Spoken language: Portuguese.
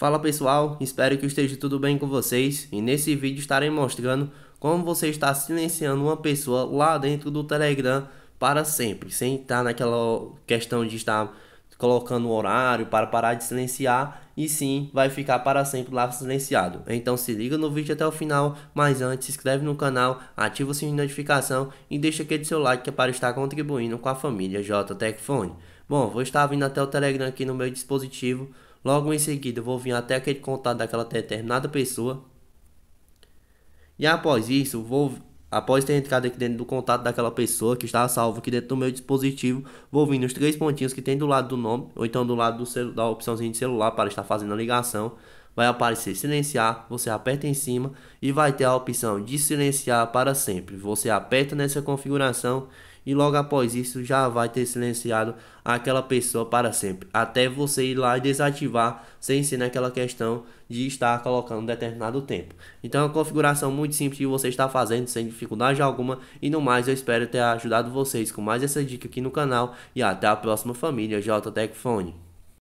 Fala pessoal, espero que esteja tudo bem com vocês e nesse vídeo estarei mostrando como você está silenciando uma pessoa lá dentro do Telegram para sempre, sem estar naquela questão de estar colocando o horário para parar de silenciar e sim vai ficar para sempre lá silenciado. Então se liga no vídeo até o final, mas antes se inscreve no canal, ativa o sininho de notificação e deixa aquele seu like que é para estar contribuindo com a família JTecFone. Bom, vou estar vindo até o Telegram aqui no meu dispositivo Logo em seguida, vou vir até aquele contato daquela determinada pessoa. E após isso, vou após ter entrado aqui dentro do contato daquela pessoa que está salvo aqui dentro do meu dispositivo, vou vir nos três pontinhos que tem do lado do nome, ou então do lado do da opçãozinha de celular para estar fazendo a ligação vai aparecer silenciar, você aperta em cima e vai ter a opção de silenciar para sempre. Você aperta nessa configuração e logo após isso já vai ter silenciado aquela pessoa para sempre, até você ir lá e desativar sem ser naquela questão de estar colocando determinado tempo. Então é uma configuração muito simples que você está fazendo sem dificuldade alguma e no mais eu espero ter ajudado vocês com mais essa dica aqui no canal e até a próxima família JTech